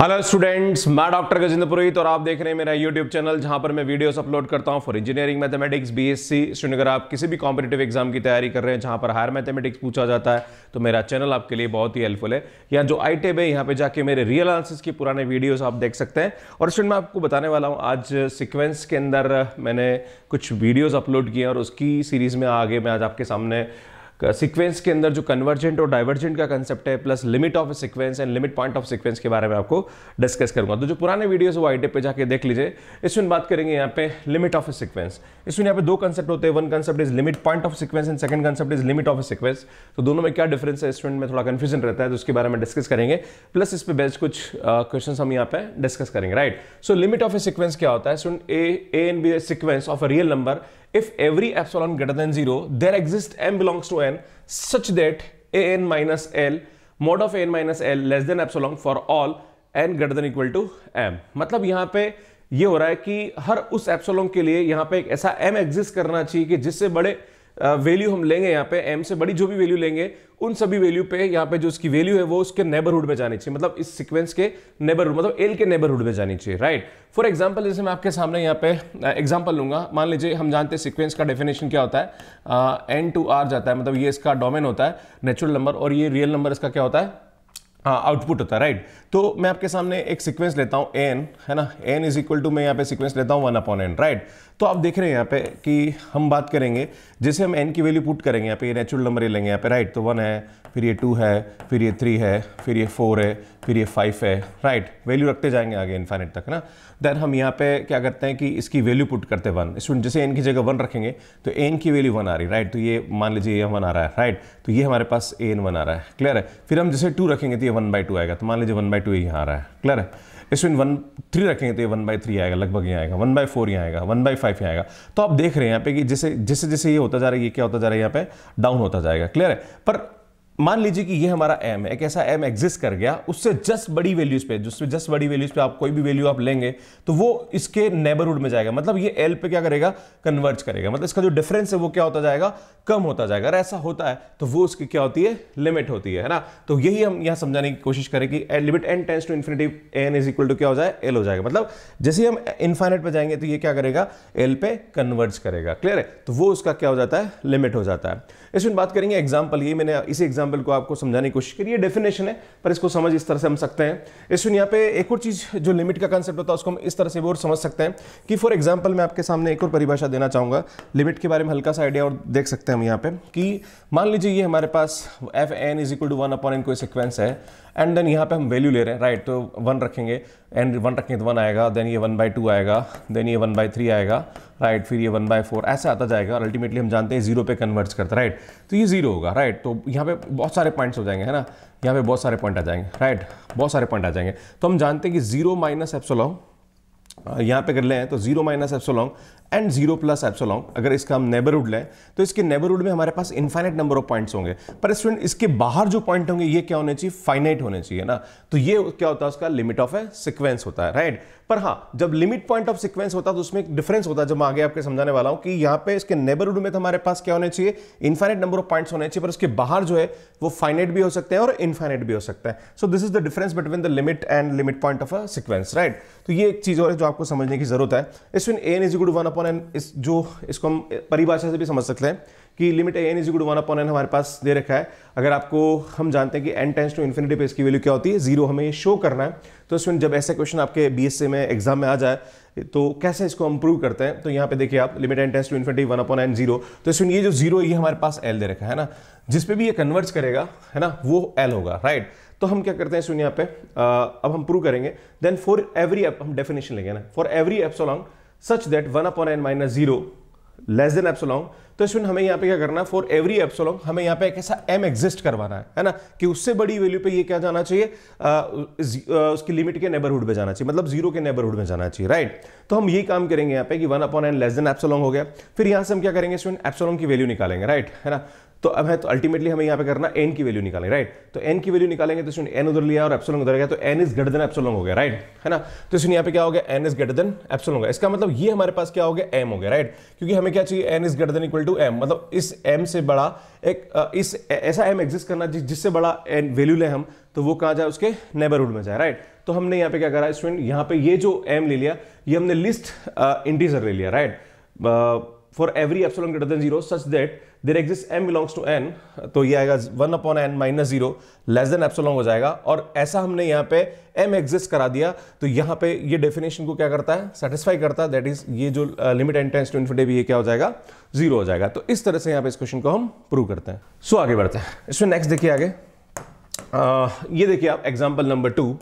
Hello students मैं doctor Gajendra Purohit और आप देख रहे हैं मेरा यूट्यूब चैनल जहां पर मैं वीडियोस अपलोड करता हूं फॉर इंजीनियरिंग मैथमेटिक्स बीएससी एस अगर आप किसी भी कॉम्पिटेटिव एग्जाम की तैयारी कर रहे हैं जहां पर हायर मैथमेटिक्स पूछा जाता है तो मेरा चैनल आपके लिए बहुत ही हेल्पफुल है या जो आई टेब है यहाँ पर जाके मेरे रियल आंसर्स की पुराने वीडियोज़ आप देख सकते हैं और स्टूडेंट मैं आपको बताने वाला हूँ आज सिक्वेंस के अंदर मैंने कुछ वीडियोज़ अपलोड किए और उसकी सीरीज़ में आगे मैं आज आपके सामने सीक्वेंस के अंदर जो कन्वर्जेंट और डाइवर्जेंट का कंसेप्ट है plus limit of sequence and limit point of sequence के बारे में आपको डिस्कस करूंगा तो जो पुराने वीडियोस वो आईटी पे जाके देख लीजिए इसमें बात करेंगे यहाँ पे लिमिट ऑफ ए सीक्वेंस इसमें यहाँ पे दो कंसेप्ट होते हैं one concept is limit point of sequence and second concept is limit of a तो दोनों में क्या डिफरेंस है स्टूडेंट में थोड़ा कन्फ्यूजन रहता है तो उसके बारे में डिस्कस करेंगे प्लस इस पर बेस्ट कुछ क्वेश्चन uh, हम यहाँ पे डिस्कस करेंगे right so limit of a sequence क्या होता है student A B of a real number if every epsilon greater than 0, there exists m belongs to n such that an minus l mod of an minus l less than epsilon for all n greater than equal to m. मतलब यहाँ पे ये हो रहा है कि हर उस epsilon के लिए यहाँ पे एक ऐसा m एग्जिस्ट करना चाहिए कि जिससे बड़े वैल्यू हम लेंगे यहाँ पे एम से बड़ी जो भी वैल्यू लेंगे उन सभी वैल्यू पे यहाँ पे जो उसकी वैल्यू है वो उसके नेबरहुड में जानी चाहिए मतलब इस सीक्वेंस के नेबरहुड मतलब एल के नेबरहुड में जानी चाहिए राइट फॉर एग्जाम्पल जैसे मैं आपके सामने यहाँ पे एग्जाम्पल लूंगा मान लीजिए हम जानते हैं सिक्वेंस का डेफिनेशन क्या होता है एन टू आर जाता है मतलब ये इसका डोमेन होता है नेचुरल नंबर और ये रियल नंबर इसका क्या होता है आउटपुट होता है राइट तो मैं आपके सामने एक सीक्वेंस लेता हूँ एन है ना एन इज इक्वल टू मैं यहाँ पे सीक्वेंस लेता हूँ वन अपॉन एन राइट तो आप देख रहे हैं यहाँ पे कि हम बात करेंगे जैसे हम एन की वैल्यू पुट करेंगे यहाँ पे ये नेचुरल नंबर ये लेंगे यहाँ पे राइट तो वन है फिर ये टू है फिर ये थ्री है फिर ये फोर है फिर ये फाइव है राइट वैल्यू रखते जाएंगे आगे इन्फाइनेट तक ना देन हम यहाँ पे क्या करते हैं कि इसकी वैल्यू पुट करते वन स्टूडेंट जैसे एन की जगह वन रखेंगे तो एन की वैल्यू वन आ रही राइट तो ये मान लीजिए ये वन आ रहा है राइट तो ये हमारे पास ए एन वन आ रहा है क्लियर है फिर हम जैसे टू रखेंगे तो ये वन बाई टू आएगा तो मान लीजिए वन बाई टू यहाँ आ रहा है क्लियर है इसमें वन थ्री रखेंगे तो ये वन बाई थ्री आएगा लगभग ये आएगा वन बाई फोर ही आएगा वन बाई फाइव ही आएगा तो आप देख रहे हैं यहाँ पे कि जैसे जैसे जैसे ये होता जा रहा है ये क्या होता जा रहा है यहाँ पे डाउन होता जाएगा क्लियर है पर मान लीजिए कि ये हमारा एम है एक ऐसा एम एग्जिस्ट कर गया उससे जस्ट बड़ी वैल्यूज पे जिसमें जस्ट बड़ी वैल्यूज पे आप कोई भी वैल्यू आप लेंगे तो वो इसके नेबरहुड में जाएगा मतलब ये एल पे क्या करेगा कन्वर्ज करेगा मतलब इसका जो डिफरेंस है वो क्या होता जाएगा कम होता जाएगा अगर ऐसा होता है तो वो उसकी क्या होती है लिमिट होती है ना तो यही हम यहाँ समझाने की कोशिश करें कि limit N tends to infinity N is equal to क्या हो जाए एल हो जाएगा मतलब जैसे हम इन्फाइनेट पर जाएंगे तो ये क्या करेगा एल पे कन्वर्ज करेगा क्लियर है तो वो उसका क्या हो जाता है लिमिट हो जाता है इसमें बात करेंगे एग्जाम्पल ये मैंने इसी एग्जाम एग्जाम्पल को आपको समझाने की कोशिश करिए डेफिनेशन है पर इसको समझ इस तरह से हम सकते हैं इस यहाँ पे एक और चीज़ जो लिमिट का कंसेप्ट होता है उसको हम इस तरह से भी और समझ सकते हैं कि फॉर एग्जाम्पल मैं आपके सामने एक और परिभाषा देना चाहूँगा लिमिट के बारे में हल्का सा आइडिया और देख सकते हैं हम यहाँ पे कि मान लीजिए ये हमारे पास F N is equal to one upon N कोई सिक्वेंस है एंड देन यहाँ पे हम वैल्यू ले रहे हैं राइट तो वन रखेंगे एंड वन रखेंगे तो वन आएगा देन ये वन बाई टू आएगा देन ये वन बाई थ्री आएगा राइट फिर ये वन बाय फोर ऐसे आता जाएगा और अल्टीमेटली हम जानते हैं जीरो पे कन्वर्ट्स करता है राइट तो ये जीरो होगा राइट तो यहाँ पे बहुत सारे पॉइंट्स हो जाएंगे है ना यहाँ पे बहुत सारे पॉइंट आ जाएंगे राइट बहुत सारे पॉइंट आ जाएंगे तो हम जानते हैं कि जीरो माइनस एप्सोलॉन्ग यहाँ पे कर लें तो zero minus epsilon and zero plus epsilon अगर इसका हम नेबरहुड लें तो इसके नेबरहुड में हमारे पास इन्फाइनाइट नंबर ऑफ पॉइंट्स होंगे पर स्टूडेंट इसके बाहर जो पॉइंट होंगे ये क्या होने चाहिए फाइनाइट होने चाहिए ना तो ये क्या होता है उसका लिमिट ऑफ ए सिक्वेंस होता है राइट पर हाँ जब लिमिट पॉइंट ऑफ सिक्वेंस होता है तो उसमें एक डिफरेंस होता है जब मैं आगे आपके समझाने वाला हूं कि यहाँ पे इसके नेबरहुड में तो हमारे पास क्या होने चाहिए इन्फाइनाइट नंबर ऑफ पॉइंट्स होने चाहिए पर उसके बाहर जो है वो फाइनाइट भी हो सकते हैं और इन्फाइनाइट भी हो सकते हैं so this is the difference between the limit and limit point of a sequence right तो ये एक चीज और है जो आपको समझने की जरूरत है इसमें N is good one upon N इस जो इसको हम परिभाषा से भी समझ सकते हैं कि limit A N is good one upon N हमारे पास दे रखा है अगर आपको हम जानते हैं कि एन टेंस टू इन्फिनिटी पे इसकी वैल्यू क्या होती है जीरो हमें ये शो करना है तो इसमें जब ऐसा क्वेश्चन आपके बी एस में एग्जाम में आ जाए तो कैसे इसको हम प्रूव करते हैं तो यहाँ पे देखिए आप limit N tends to infinity one upon N zero तो इसमें ये जो जीरो ये हमारे पास एल दे रखा है ना जिस पे भी ये कन्वर्ट करेगा है ना वो एल होगा राइट तो हम क्या करते हैं सुनिए यहाँ पे आ, अब हम प्रूव करेंगे देन फॉर एवरी हम डेफिनेशन लेंगे ना for every epsilon such that one upon N minus zero less than epsilon तो इसमें हमें यहाँ पे क्या करना है फॉर एवरी एप्सोलॉन्ग हमें यहाँ पे एक ऐसा एम एग्जिस्ट करवाना है है ना कि उससे बड़ी वैल्यू पे ये क्या जाना चाहिए आ, आ, उसकी लिमिट के नेबरहुड में जाना चाहिए मतलब जीरो के नेबरहुड में जाना चाहिए राइट तो हम यही काम करेंगे यहाँ पे कि one upon n less than epsilon हो गया फिर यहाँ से हम क्या करेंगे इसमें एप्सोलॉन्ग की वैल्यू निकालेंगे राइट है ना तो अब है तो अल्टीमेटली हमें यहाँ पे करना एन की वैल्यू निकालेंगे राइट तो एन की वैल्यू निकालेंगे तो सुनिए एन उधर लिया और एप्सोलन उधर गया तो n is greater than epsilon हो गया राइट है ना तो सुनिए यहाँ पे क्या हो गया n is greater than epsilon हो इसका मतलब ये हमारे पास क्या हो गया एम हो गया राइट क्योंकि हमें क्या चाहिए n is greater than equal to m मतलब इस एम से बड़ा एक इस ऐसा एम एग्जिस्ट करना जिससे बड़ा एन वैल्यू लें हम तो वो कहाँ जाए उसके नेबरहुड में जाए राइट तो हमने यहाँ पे क्या करा स्टूडेंट यहाँ पे ये जो एम ले लिया ये हमने लिस्ट इंटीजर ले लिया right for every epsilon greater than zero such that there exist m belongs to n तो ये आएगा one upon N minus zero less than epsilon हो जाएगा और ऐसा हमने यहाँ पे एम एग्जिस्ट करा दिया तो यहाँ पे ये डेफिनेशन को क्या करता है सेटिस्फाई करता है दैट इज ये जो limit N tends to infinity ये क्या हो जाएगा जीरो हो जाएगा तो इस तरह से यहाँ पे इस क्वेश्चन को हम प्रूव करते हैं सो so, आगे बढ़ते हैं इसमें नेक्स्ट देखिए आगे आ, uh, ये देखिए आप example number two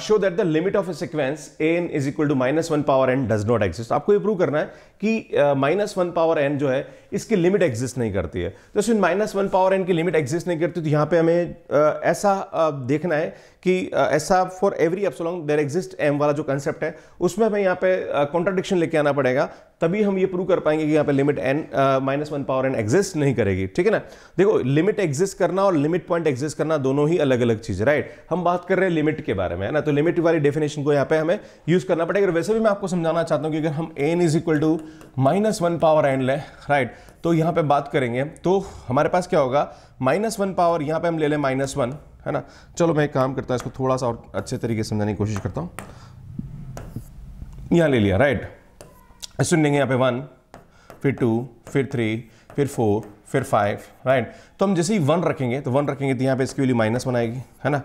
show that the limit of a sequence n is equal to minus one power n does not exist आपको ये प्रूव करना है कि माइनस वन पावर एन जो है इसकी लिमिट एग्जिस्ट नहीं करती है तो इसमें माइनस वन पावर एन की लिमिट एग्जिस्ट नहीं करती तो यहाँ पे हमें uh, ऐसा uh, देखना है कि uh, ऐसा for every epsilon there exist m वाला जो कंसेप्ट है उसमें हमें यहाँ पे कॉन्ट्राडिक्शन uh, लेके आना पड़ेगा तभी हम ये प्रूव कर पाएंगे कि यहाँ पे limit n minus one power n exist नहीं करेगी ठीक है ना देखो लिमिट एग्जिस्ट करना और लिमिट पॉइंट एग्जिस्ट करना दोनों ही अलग अलग चीज़ राइट हम बात कर रहे हैं लिमिट के बारे में है ना तो लिमिट वाली डेफिनेशन को यहाँ पे हमें यूज़ करना पड़ेगा वैसे भी मैं आपको समझाना चाहता हूँ कि अगर हम n is equal to minus one power n लें राइट तो यहाँ पर बात करेंगे तो हमारे पास क्या होगा माइनस वन पावर यहाँ पर हम ले लें माइनस वन है ना चलो मैं एक काम करता हूँ इसको थोड़ा सा और अच्छे तरीके से समझाने की कोशिश करता हूँ यहाँ ले लिया राइट स्टूडेंट लेंगे यहाँ पे वन फिर टू फिर थ्री फिर फोर फिर फाइव राइट तो हम जैसे ही वन रखेंगे तो वन रखेंगे तो यहाँ पे इसकी वैल्यू माइनस बनाएगी है ना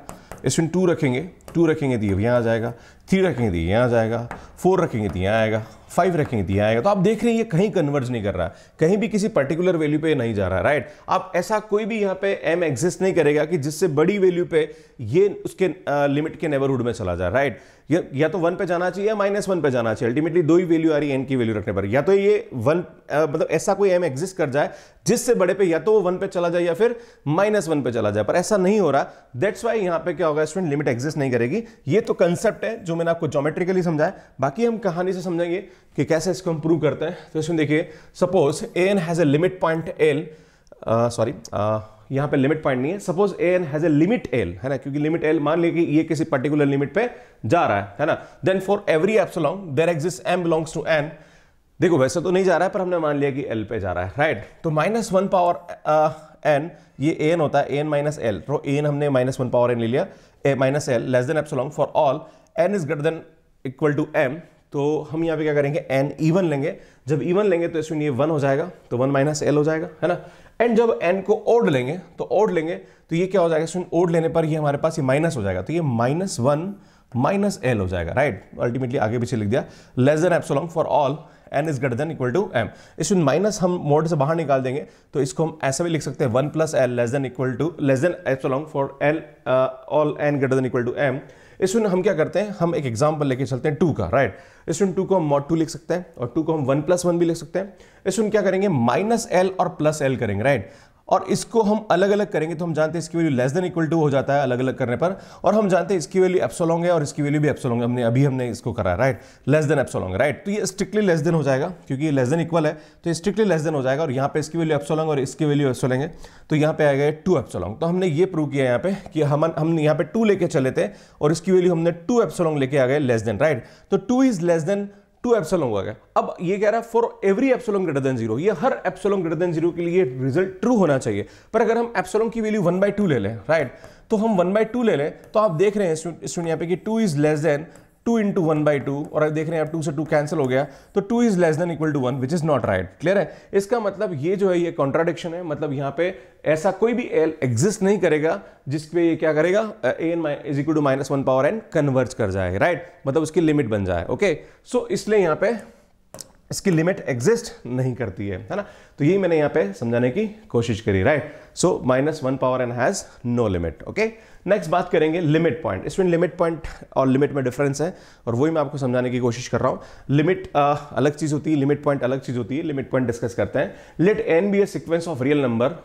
स्टूडेंट टू रखेंगे टू तो रखेंगे तो ये यहाँ आ जाएगा थ्री रखेंगे तो यहाँ आ जाएगा फोर रखेंगे तो यहाँ आएगा फाइव रखें दिया आएगा तो आप देख रहे हैं ये कहीं कन्वर्ज नहीं कर रहा कहीं भी किसी पर्टिकुलर वैल्यू पे नहीं जा रहा राइट आप ऐसा कोई भी यहाँ पे एम एग्जिस्ट नहीं करेगा कि जिससे बड़ी वैल्यू पे ये उसके लिमिट के नेबरहुड में चला जाए राइट या, या तो वन पे जाना चाहिए या माइनस वन पे जाना चाहिए अल्टीमेटली दो ही वैल्यू आ रही है एन की वैल्यू रखने पर या तो ये वन मतलब ऐसा कोई एम एग्जिस्ट कर जाए जिससे बड़े पे या तो वो वन पे चला जाए या फिर माइनस वन पे चला जाए पर ऐसा नहीं हो रहा दैट्स वाई यहाँ पे क्या होगा स्टूडेंट लिमिट एग्जिस्ट नहीं करेगी ये तो कंसेप्ट है जो मैंने आपको जोमेट्रिकली समझाया बाकी हम कहानी से समझेंगे कि कैसे इसको हम प्रूव करते हैं तो इसमें देखिए suppose a n has a limit point l sorry यहाँ पे लिमिट पॉइंट नहीं है suppose a n has a limit l है ना क्योंकि लिमिट एल मान लीजिए कि ये किसी पर्टिकुलर लिमिट पे जा रहा है है ना then for every epsilon there exist m belongs to n देखो वैसे तो नहीं जा रहा है पर हमने मान लिया कि एल पे जा रहा है राइट right? तो माइनस वन पावर एन ये ए एन होता है ए एन माइनस एल तो ए एन हमने माइनस वन पावर एन ले लिया a minus l less than epsilon for all n is greater than equal to m तो हम यहाँ पे क्या करेंगे एन इवन लेंगे जब इवन लेंगे तो इसमें ये वन हो जाएगा तो वन माइनस एल हो जाएगा है ना एंड जब एन को ओड लेंगे तो ओड लेंगे तो ये क्या हो जाएगा इसमें ओड लेने पर ये हमारे पास ये माइनस हो जाएगा तो ये माइनस वन माइनस एल हो जाएगा राइट अल्टीमेटली आगे पीछे लिख दिया less than epsilon for all n is greater than equal to m इसमें माइनस हम मोड से बाहर निकाल देंगे तो इसको हम ऐसे भी लिख सकते हैं one plus l less than equal to less than epsilon for l all n greater than equal to m student हम क्या करते हैं हम एक एग्जाम्पल लेके चलते हैं टू का राइट स्टूडेंट टू को हम मॉड टू लिख सकते हैं और टू को हम वन प्लस वन भी लिख सकते हैं स्टूडेंट क्या करेंगे माइनस एल और प्लस एल करेंगे राइट और इसको हम अलग अलग करेंगे तो हम जानते हैं इसकी value less than equal to हो जाता है अलग अलग करने पर और हम जानते हैं इसकी वैल्यू एप्सोलोंग है और इसकी वैल्यू भी एप्सोलोंग है हमने अभी हमने इसको करा right less than epsilon right तो ये स्ट्रिक्टली लेस देन हो जाएगा क्योंकि लेस देन इक्वल है तो ये स्ट्रिक्टली लेस देन हो जाएगा और यहाँ पर इसकी वैल्यू एप्सोलोंग और इसकी वैल्यू एप्सोलेंग है तो यहाँ पे आ गए टू एप्सोलॉन्ग तो हमने ये प्रूव किया यहाँ पे कि हम हम यहाँ पे टू लेके चले थे और इसकी वैल्यू हमने टू एप्सोलॉन्ग लेके आ गए लेस देन राइट तो two is less than two epsilon हुआ गया अब ये कह रहा है for every epsilon greater than zero ये हर एप्सलॉन ग्रेटर देन जीरो के लिए रिजल्ट ट्रू होना चाहिए पर अगर हम एप्सलॉन की वैल्यू वन बाई टू ले लें राइट तो हम वन बाई टू ले लें तो आप देख रहे हैं स्टूडेंट यहाँ पे कि two is less than two into one by two और देख रहे हैं आप टू से टू कैंसिल हो गया तो two is less than equal to one which is not right clear है इसका मतलब ये जो है ये कॉन्ट्राडिक्शन है मतलब यहाँ पे ऐसा कोई भी एल एग्जिस्ट नहीं करेगा जिसपे ये क्या करेगा a N is equal to minus one power n converge कर जाए राइट right? मतलब उसकी लिमिट बन जाए ओके okay? सो so, इसलिए यहाँ पे इसकी लिमिट एग्जिस्ट नहीं करती है है ना तो यही मैंने यहां पे समझाने की कोशिश करी right so minus one power n has no limit okay next बात करेंगे लिमिट पॉइंट इसमें लिमिट पॉइंट और लिमिट में डिफरेंस है और वही मैं आपको समझाने की कोशिश कर रहा हूं लिमिट uh, अलग चीज़ होती है लिमिट पॉइंट अलग चीज़ होती है लिमिट पॉइंट डिस्कस करते हैं let n be a sequence of real number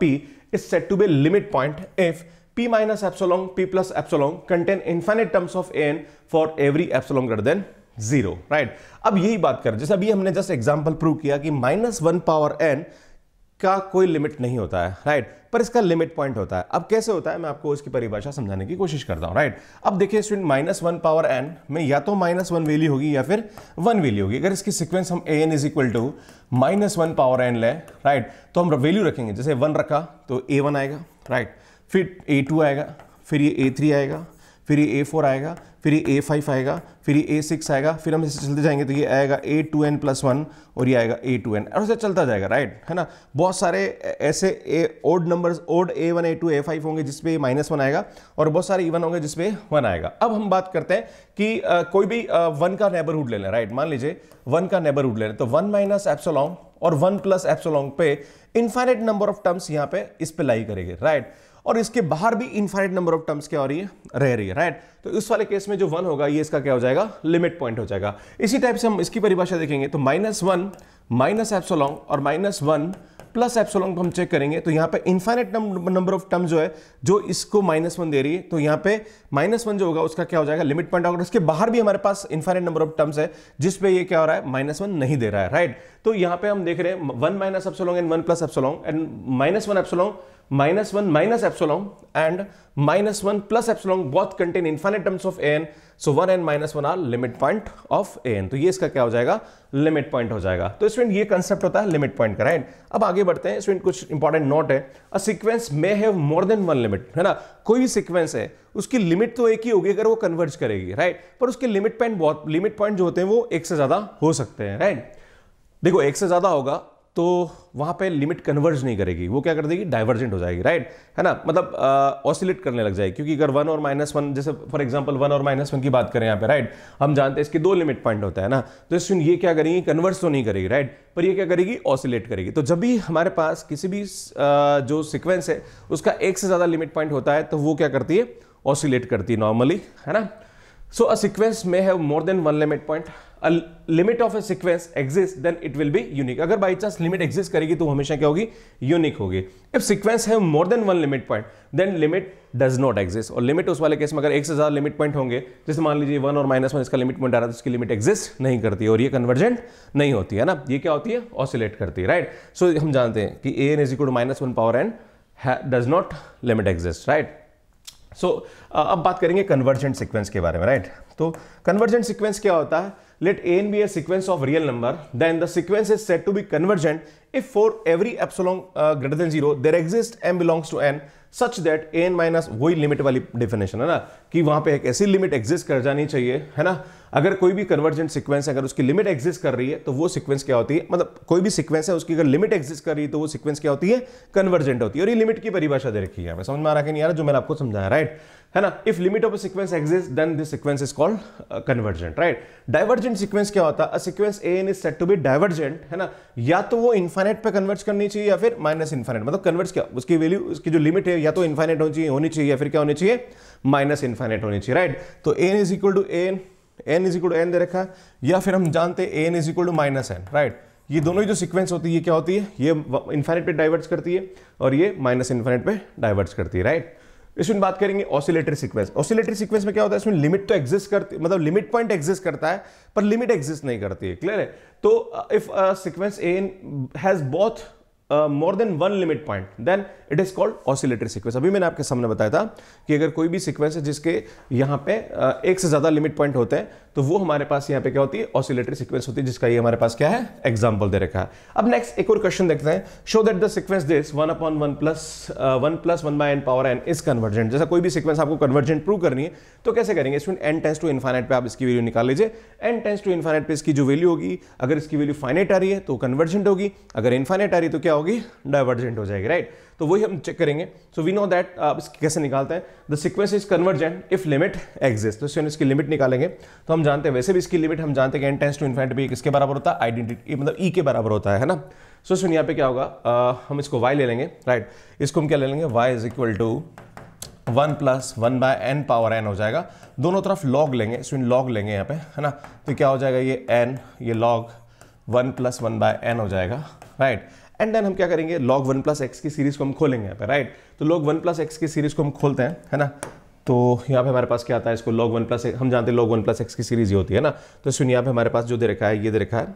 p is set to be limit point if p minus epsilon p plus epsilon contain infinite terms of n for every epsilon greater than zero right अब यही बात करें जैसे अभी हमने just example prove किया कि minus one power N का कोई लिमिट नहीं होता है राइट पर इसका लिमिट पॉइंट होता है अब कैसे होता है मैं आपको उसकी परिभाषा समझाने की कोशिश करता हूँ राइट अब देखिए student minus one power n में या तो माइनस वन वैल्यू होगी या फिर वन वैल्यू होगी अगर इसकी सिक्वेंस हम a N is equal to minus one power n लें राइट तो हम वैल्यू रखेंगे जैसे वन रखा तो ए वन आएगा राइट फिर ए टू आएगा फिर ये ए थ्री आएगा फिर ये ए फोर आएगा फिर ये ए फाइव आएगा फिर ये ए सिक्स आएगा फिर हम इससे चलते जाएंगे तो ये आएगा a two n plus one और ये आएगा ए टू एन और चलता जाएगा राइट है ना बहुत सारे ऐसे a odd number odd a one a two a five होंगे जिसपे माइनस वन आएगा और बहुत सारे इवन होंगे जिसपे वन आएगा अब हम बात करते हैं कि आ, कोई भी वन का नेबरहुड ले लें राइट मान लीजिए वन का नेबरहुड ले लें तो वन माइनस एप्सोलॉन्ग और वन प्लस एप्सोलॉन्ग पे इन्फाइनेट नंबर ऑफ टर्म्स यहाँ पे इस पर लाई करेगी राइट right? और इसके बाहर भी इनफाइनाइट नंबर ऑफ टर्म्स क्या हो रही है रह रही है राइट तो इस वाले केस में जो वन होगा ये इसका क्या हो जाएगा लिमिट पॉइंट हो जाएगा इसी टाइप से हम इसकी परिभाषा देखेंगे तो माइनस वन माइनस एप्सोलॉन्ग और माइनस वन प्लस एप्सोलॉन्ग को हम चेक करेंगे तो यहाँ पे इन्फाइनेट नंबर ऑफ टर्म जो है जो इसको माइनस वन दे रही है तो यहाँ पे माइनस वन जो होगा उसका क्या हो जाएगा लिमिट पॉइंट होगा उसके बाहर भी हमारे पास इन्फाइनेट नंबर ऑफ टर्म्स है जिसपे ये क्या हो रहा है माइनस वन नहीं दे रहा है राइट तो यहां पे हम देख रहे हैं one minus epsilon and one plus epsilon and minus one epsilon minus one minus epsilon and minus one plus epsilon both contain infinite terms of a n so one and minus one are limit point of a n तो ये इसका क्या हो जाएगा limit point हो जाएगा तो student ये कंसेप्ट होता है लिमिट पॉइंट का राइट अब आगे बढ़ते हैं स्टूडेंट कुछ इंपॉर्टेंट नोट है a sequence may have more than one limit है ना कोई भी सीक्वेंस है उसकी लिमिट तो एक ही होगी अगर वो कन्वर्ज करेगी राइट पर उसके लिमिट पॉइंट बहुत लिमिट पॉइंट जो होते हैं वो एक से ज्यादा हो सकते हैं राइट देखो एक से ज़्यादा होगा तो वहां पे लिमिट कन्वर्ज नहीं करेगी वो क्या कर देगी डाइवर्जेंट हो जाएगी राइट है ना मतलब ऑसिलेट करने लग जाएगी क्योंकि अगर वन और माइनस वन जैसे फॉर एग्जांपल वन और माइनस वन की बात करें यहाँ पे राइट हम जानते हैं इसके दो लिमिट पॉइंट होता है ना तो इस ये क्या करेंगी कन्वर्ज तो नहीं करेगी राइट पर ये क्या करेगी ऑसिलेट करेगी तो जब भी हमारे पास किसी भी जो सिक्वेंस है उसका एक से ज़्यादा लिमिट पॉइंट होता है तो वो क्या करती है ऑसिलेट करती है नॉर्मली है ना so a sequence may have more than one limit point limit of a sequence exist then it will be unique अगर बाई चांस लिमिट एग्जिस्ट करेगी तो हमेशा क्या होगी यूनिक होगी इफ सिक्वेंस है more than one limit point then limit does not exist और limit उस वाले केस में अगर एक से ज्यादा लिमिट पॉइंट होंगे जैसे मान लीजिए वन और माइनस वन इसका लिमिट पॉइंट आ रहा है उसकी लिमिट एग्जिस्ट नहीं करती और ये कन्वर्जेंट नहीं होती है ना ये क्या होती है ऑसिलेट करती है राइट सो हम जानते हैं कि a N is equal minus one power n does not limit exist right so अब बात करेंगे कन्वर्जेंट सिक्वेंस के बारे में राइट तो कन्वर्जेंट सिक्वेंस क्या होता है let an be a sequence of real number, then the sequence is said to be convergent if for every epsilon uh, greater than 0 there exists m belongs to n such that n minus वही limit वाली definition है ना कि वहां पे एक ऐसी limit exist कर जानी चाहिए है ना अगर कोई भी कन्वर्जेंट सिक्वेंस है अगर उसकी लिमिट एग्जिस्ट कर रही है तो वो सिक्वेंस क्या होती है मतलब कोई भी सिक्वेंस है उसकी अगर लिमिट एग्जिस्ट कर रही है तो वो सिक्वेंस क्या होती है कन्वर्जेंट होती है और ये लिमिट की परिभाषा दे रखी है समझ में आ रहा है कि नहीं आ जो मैंने आपको समझाया राइट right? है ना if limit of a sequence exist then this sequence is called convergent right divergent sequence क्या होता है a sequence a N is set to be divergent है ना या तो वो इन्फाइनेट पे कन्वर्ट करनी चाहिए या फिर माइनस इन्फाइनेट मतलब कन्वर्ट क्या उसकी वैल्यू उसकी जो लिमिट है या तो इन्फाइनेट होनी चाहिए होनी चाहिए या फिर क्या होनी चाहिए माइनस इन्फाइनेट होनी चाहिए राइट तो n is equal to n n is equal to n दे रखा है या फिर हम जानते हैं n is equal to minus n right ये दोनों ही जो सीक्वेंस होती है ये क्या होती है ये इन्फाइनेट पे डाइवर्ट करती है और ये माइनस इन्फाइनेट पे डाइवर्ट करती है राइट right? इसमें बात करेंगे ऑसिलेटरी सीक्वेंस ऑसिलेटरी सीक्वेंस में क्या होता है इसमें लिमिट तो एग्जिस्ट करती मतलब लिमिट पॉइंट एग्जिस्ट करता है पर लिमिट एग्जिस्ट नहीं करती है क्लियर है तो if sequence a has both more than one limit point then it is called oscillatory sequence अभी मैंने आपके सामने बताया था कि अगर कोई भी सीक्वेंस है जिसके यहाँ पे uh, एक से ज़्यादा लिमिट पॉइंट होते हैं तो वो हमारे पास यहाँ पे क्या होती है ऑसिलेटरी सिक्वेंस होती है जिसका ये हमारे पास क्या है एग्जाम्पल दे रखा है अब नेक्स्ट एक और क्वेश्चन देखते हैं show that the sequence this one upon one plus one plus one by n power n is convergent जैसा कोई भी सिक्वेंस आपको कन्वर्जेंट प्रूव करनी है तो कैसे करेंगे student n tends to infinite पे आप इसकी वैल्यू निकाल लीजिए एन टेंस टू इन्फाइनाइट पे इसकी जो वैल्यू होगी अगर इसकी वैल्यू फाइनेट आ रही है तो कन्वर्जेंट होगी अगर इन्फाइनेट आ रही है तो क्या क्या होगी डाइवर्जेंट हो जाएगी राइट तो वही हम चेक करेंगे सो वी नो दैट आप इसके कैसे निकालते हैं the sequence is convergent if limit exist तो इसमें इसकी लिमिट निकालेंगे तो हम जानते हैं वैसे भी इसकी लिमिट हम जानते हैं कि एंटेंस टू इन्फेंट भी किसके बराबर होता है आइडेंटिटी मतलब ई e के बराबर होता है ना सो सुन यहाँ पे क्या होगा uh, हम इसको वाई ले लेंगे राइट right? इसको हम क्या ले लेंगे y is equal to one plus one by n power n हो जाएगा दोनों तरफ लॉग लेंगे सुन लॉग लेंगे यहाँ पे है ना तो क्या हो जाएगा ये एन ये log one plus one by n हो जाएगा राइट right? एंड देन हम क्या करेंगे लॉग वन प्लस एक्स की सीरीज़ को हम खोलेंगे यहाँ पे राइट तो लॉग वन प्लस एक्स की सीरीज़ को हम खोलते हैं है ना तो यहाँ पे हमारे पास क्या आता है इसको लॉग वन प्लस हम जानते हैं लॉग वन प्लस एक्स की सीरीज़ ये होती है ना तो सुनिए यहाँ पे हमारे पास जो दे रखा है ये दे रखा है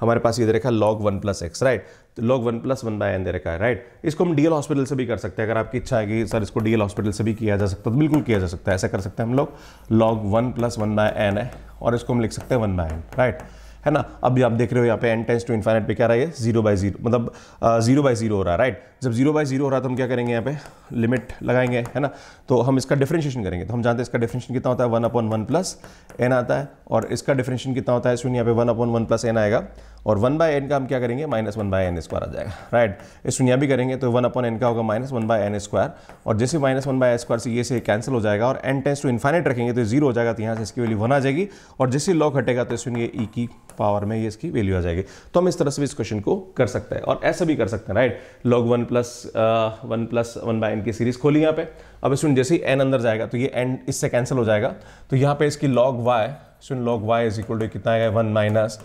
हमारे पास ये दे रखा है log one plus x right तो log one plus one by n दे रखा है राइट इसको हम डीएल हॉस्पिटल से भी कर सकते हैं अगर आपकी इच्छा है कि सर इसको डीएल हॉस्पिटल से भी किया जा सकता है तो बिल्कुल किया जा सकता है ऐसा कर सकते हैं हम लोग log one plus one by n है और इसको हम लिख सकते हैं वन बाय एन राइट है ना अभी आप देख रहे हो यहाँ पे एन टेंस टू इन्फाइनेट पे क्या रहा है जीरो बाई जीरो मतलब जीरो बाय जीरो हो रहा है राइट जब जीरो बाई जीरो हो रहा है तो हम क्या करेंगे यहाँ पे लिमिट लगाएंगे है ना तो हम इसका डिफ्रेंशिएशन करेंगे तो हम जानते हैं इसका डिफ्रेंशिएशन कितना होता है one upon one plus n आता है और इसका डिफ्रेंशिएशन कितना होता है स्टूडेंट यहाँ पे one upon one plus n आएगा और वन बाय एन का हम क्या करेंगे minus one by n square आ जाएगा राइट स्टूडेंट यहाँ भी करेंगे तो वन अपॉन एन का होगा minus one by n square और जैसे माइनस वन बाय स्क्वायर से ये से कैंसिल हो जाएगा और एन टेंस टू इन्फाइनेट रखेंगे तो जीरो हो जाएगा तो यहाँ से इसकी वैल्यू वन आ जाएगी और जैसे लॉ घटेगा तो स्टूडेंट ये ई e की पावर में ये इसकी वैल्यू आ जाएगी तो हम इस तरह से भी इस क्वेश्चन को कर सकते हैं और ऐसा भी कर सकते हैं right log one plus one plus one by n की सीरीज खोली यहाँ पे अब इस जैसे ही एन अंदर जाएगा तो ये एन इससे कैंसिल हो जाएगा तो यहाँ पे इसकी लॉग वाई सुन log y is equal to कितना आएगा one minus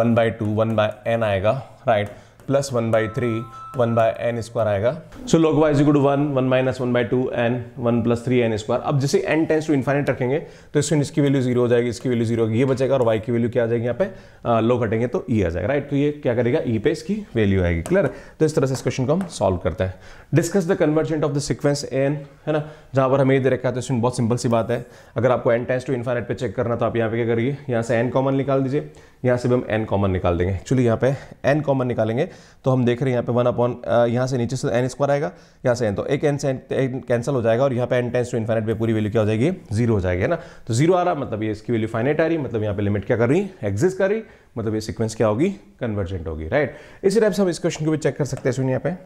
one by two one by n आएगा right right? Plus one by three one by n square आएगा so log y is equal to one one minus one by two n one plus three n square अब जैसे N tends to infinite रखेंगे तो इस इसमें इसकी value zero हो जाएगी इसकी वैल्यू जीरो ये बचेगा और वाई की वैल्यू क्या आ जाएगी यहाँ पे लो घटेंगे तो ई e आ जाएगा राइट तो ये क्या करेगा ई e पे इसकी वैल्यू आएगी क्लियर तो इस तरह से इस क्वेश्चन को हम सॉल्व करते हैं discuss the convergent of the sequence n है ना जहाँ पर हमें ये दे रखा है तो इसमें बहुत सिंपल सी बात है अगर आपको एन टेंस टू इन्फाइनेट पर चेक करना तो आप यहाँ पे क्या करिए यहाँ से एन कॉमन निकाल दीजिए यहाँ से भी हम एन कॉमन निकाल देंगे एक्चुअली यहाँ पे एन कॉमन निकालेंगे तो हम देख रहे हैं यहाँ पे वन अपॉन यहाँ से नीचे से एन स्क्वायर आएगा यहाँ से एन तो एक एन से एन कैंसिल हो जाएगा और यहाँ पे एन टेंस टू इन्फाइनेट पे पूरी वैल्यू क्या हो जाएगी जीरो हो जाएगी है ना तो जीरो आ रहा मतलब ये इसकी वैल्यू फाइनेट आ रही मतलब यहाँ पे लिमिट क्या कर रही एग्जिस्ट कर रही मतलब ये सिक्वेंस क्या होगी कन्वर्जेंट होगी राइट इसी टाइप से हम इस क्वेश्चन को भी चेक कर सकते हैं सुनिए यहाँ पे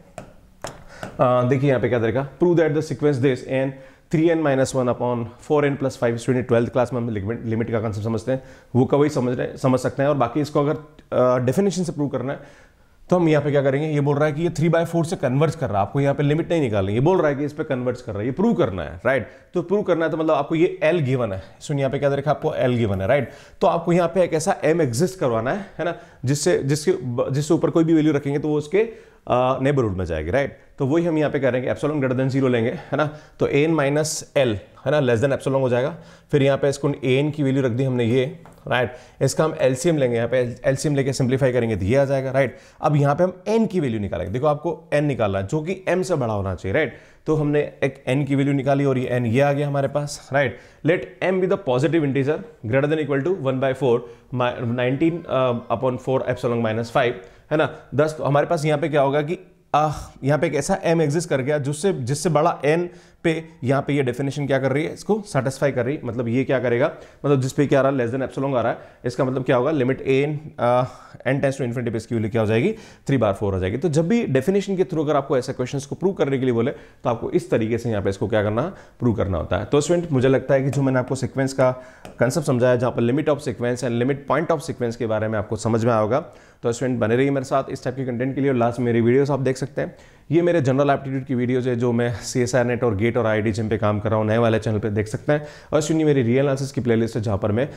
देखिए यहाँ पे क्या देखा prove that the sequence this n three n minus one upon four n plus five student twelfth class में हम लिमिट का कंसेप्ट समझते हैं वो का वही समझ रहे समझ सकते हैं और बाकी इसको अगर डेफिनेशन से प्रूव करना है तो हम यहाँ पे क्या करेंगे ये बोल रहा है कि ये थ्री बाय फोर से कन्वर्ट कर रहा है आपको यहाँ पे लिमिट नहीं निकालनी ये बोल रहा है कि इस पर कन्वर्ट कर रहा है ये प्रूव करना है राइट तो प्रूव करना है तो मतलब आपको ये एल गिवन है सुन यहाँ पे क्या देखा आपको एल गिवन है राइट तो आपको यहाँ पे एक ऐसा एम एग्जिस्ट करवाना है है ना जिससे जिसके जिससे ऊपर कोई भी वैल्यू रखेंगे तो वो उसके नेबरहुड में जाएगी राइट तो वही हम यहाँ पे करेंगे एप्सोलॉन ग्रेटर देन जीरो लेंगे है ना तो एन माइनस एल है ना लेस देन एप्सोलॉन हो जाएगा फिर यहाँ पे इसको एन की वैल्यू रख दी हमने ये राइट इसका हम एलसीएम लेंगे यहाँ पे एलसीएम लेके सिंप्लीफाई करेंगे तो ये आ जाएगा राइट अब यहाँ पे हम एन की वैल्यू निकालेंगे देखो आपको एन निकालना है जो कि एम से बड़ा होना चाहिए राइट तो हमने एक एन की वैल्यू निकाली और ये एन ये आ गया हमारे पास right let m be the positive integer greater than equal to one by four nineteen upon four epsilon minus five है ना दस तो हमारे पास यहाँ पे क्या होगा कि आ यहाँ पे एक ऐसा एम एग्जिस्ट कर गया जिससे जिससे बड़ा एन पे यहाँ पे ये यह डेफिनेशन क्या कर रही है इसको सेटिस्फाई कर रही है मतलब ये क्या करेगा मतलब जिस पे क्या आ रहा है लेस देन एप्सलोंग आ रहा है इसका मतलब क्या होगा limit A n tends to infinity पे इसकी वैल्यू क्या हो जाएगी थ्री बार फोर हो जाएगी तो जब भी डेफिनेशन के थ्रू अगर आपको ऐसे क्वेश्चन को प्रूव करने के लिए बोले तो आपको इस तरीके से यहाँ पे इसको क्या करना प्रूव करना होता है तो स्टूडेंट मुझे लगता है कि जो मैंने आपको सिक्वेंस का कंसेप्ट समझाया जहाँ पर limit of sequence and limit point of sequence के बारे में आपको समझ में आएगा तो स्टूडेंट बने रही मेरे साथ इस टाइप के कंटेंट के लिए लास्ट मेरी वीडियोज आप देख सकते हैं ये मेरे जनरल एप्टीट्यूड की वीडियोज़ है जो मैं सी एस आर नेट और गेट और आई डी जिम पर काम कर रहा हूँ नए वाले चैनल पर देख सकते हैं और सुनिए मेरी रियल आंसर्स की प्लेलिस्ट है जहाँ पर मैं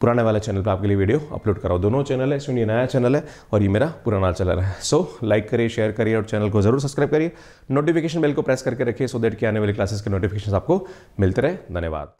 पुराने वाले चैनल पर आपके लिए वीडियो अपलोड कर रहा हूँ दोनों चैनल है सुनिए नया चैनल है और ये मेरा पुराना चैनल है सो लाइक करिए शेयर करिए और चैनल को जरूर सब्सक्राइब करिए नोटिफिकेशन बेल को प्रेस करके रखिए सो देट की आने वाली क्लासेस के नोटिफिकेशन आपको मिलते रहे धन्यवाद